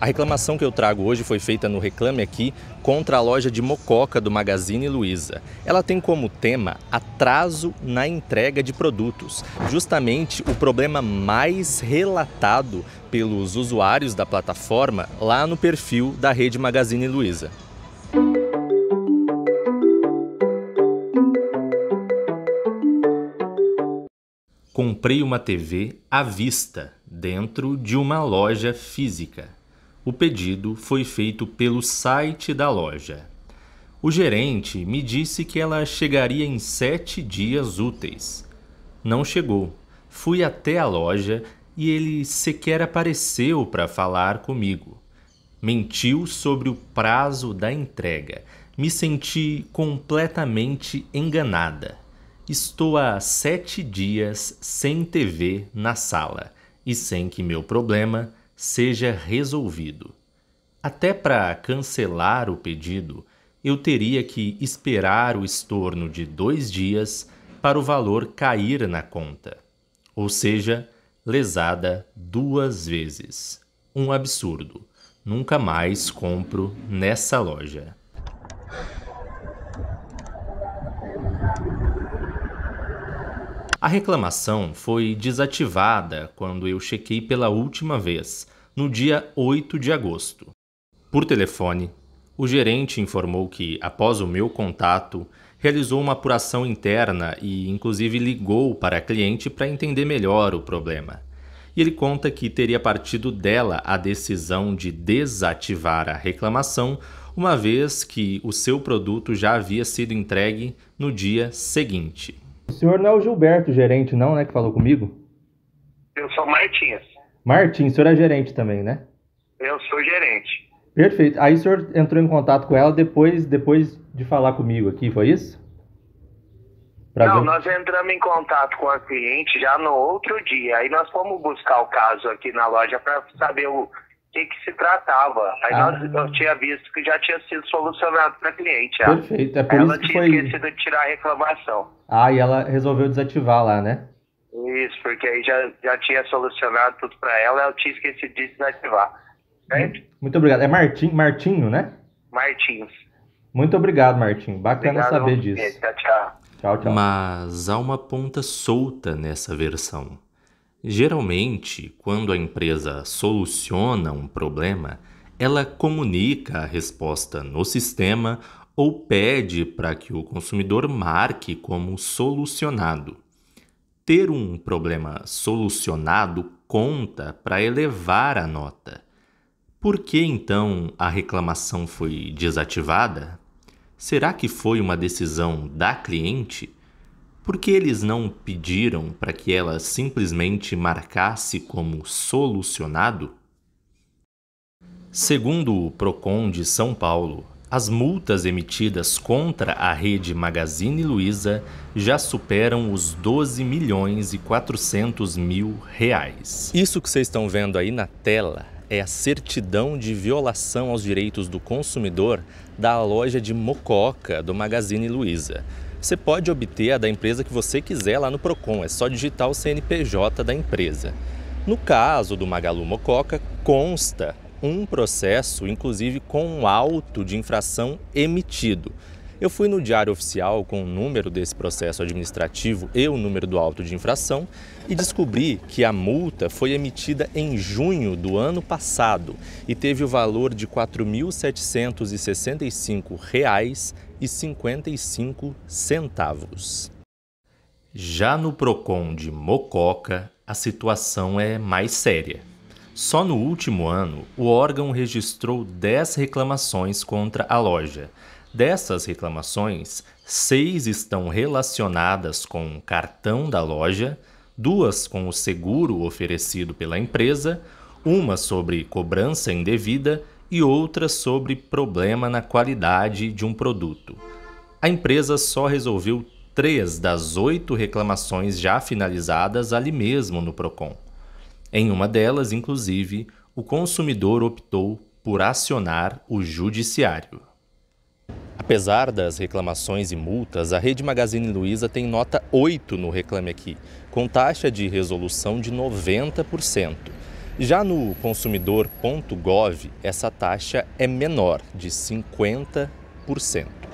A reclamação que eu trago hoje foi feita no Reclame Aqui contra a loja de mococa do Magazine Luiza. Ela tem como tema atraso na entrega de produtos, justamente o problema mais relatado pelos usuários da plataforma lá no perfil da rede Magazine Luiza. Comprei uma TV à vista dentro de uma loja física. O pedido foi feito pelo site da loja. O gerente me disse que ela chegaria em sete dias úteis. Não chegou. Fui até a loja e ele sequer apareceu para falar comigo. Mentiu sobre o prazo da entrega. Me senti completamente enganada. Estou há sete dias sem TV na sala e sem que meu problema seja resolvido. Até para cancelar o pedido, eu teria que esperar o estorno de dois dias para o valor cair na conta, ou seja, lesada duas vezes. Um absurdo. Nunca mais compro nessa loja. A reclamação foi desativada quando eu chequei pela última vez, no dia 8 de agosto. Por telefone, o gerente informou que, após o meu contato, realizou uma apuração interna e, inclusive, ligou para a cliente para entender melhor o problema. E ele conta que teria partido dela a decisão de desativar a reclamação, uma vez que o seu produto já havia sido entregue no dia seguinte. O senhor não é o Gilberto, gerente, não, né, que falou comigo? Eu sou Martins. Martins, o senhor é gerente também, né? Eu sou gerente. Perfeito. Aí o senhor entrou em contato com ela depois, depois de falar comigo aqui, foi isso? Pra não, nós entramos em contato com a cliente já no outro dia. Aí nós fomos buscar o caso aqui na loja para saber o, que, que se tratava. Aí ah. nós, eu tinha visto que já tinha sido solucionado para cliente. Perfeito, é por ela isso que tinha foi... esquecido de tirar a reclamação. Ah, e ela resolveu desativar lá, né? Isso, porque aí já, já tinha solucionado tudo para ela, ela tinha esquecido de desativar. Certo? Muito obrigado. É Martin, Martinho, né? Martins. Muito obrigado, Martinho. Bacana obrigado, saber disso. Tchau, tchau. Tchau, tchau. Mas há uma ponta solta nessa versão. Geralmente, quando a empresa soluciona um problema, ela comunica a resposta no sistema ou pede para que o consumidor marque como solucionado. Ter um problema solucionado conta para elevar a nota. Por que então a reclamação foi desativada? Será que foi uma decisão da cliente? Por que eles não pediram para que ela simplesmente marcasse como solucionado? Segundo o Procon de São Paulo, as multas emitidas contra a rede Magazine Luiza já superam os 12 milhões e 400 mil reais. Isso que vocês estão vendo aí na tela é a certidão de violação aos direitos do consumidor da loja de Mococa do Magazine Luiza. Você pode obter a da empresa que você quiser lá no Procon, é só digitar o CNPJ da empresa. No caso do Magalu Mococa, consta um processo, inclusive com um auto de infração emitido. Eu fui no Diário Oficial com o número desse processo administrativo e o número do auto de infração e descobri que a multa foi emitida em junho do ano passado e teve o valor de R$ 4.765,55. Já no Procon de Mococa, a situação é mais séria. Só no último ano, o órgão registrou 10 reclamações contra a loja, Dessas reclamações, seis estão relacionadas com o cartão da loja, duas com o seguro oferecido pela empresa, uma sobre cobrança indevida e outra sobre problema na qualidade de um produto. A empresa só resolveu três das oito reclamações já finalizadas ali mesmo no Procon. Em uma delas, inclusive, o consumidor optou por acionar o judiciário. Apesar das reclamações e multas, a rede Magazine Luiza tem nota 8 no Reclame Aqui, com taxa de resolução de 90%. Já no consumidor.gov, essa taxa é menor, de 50%.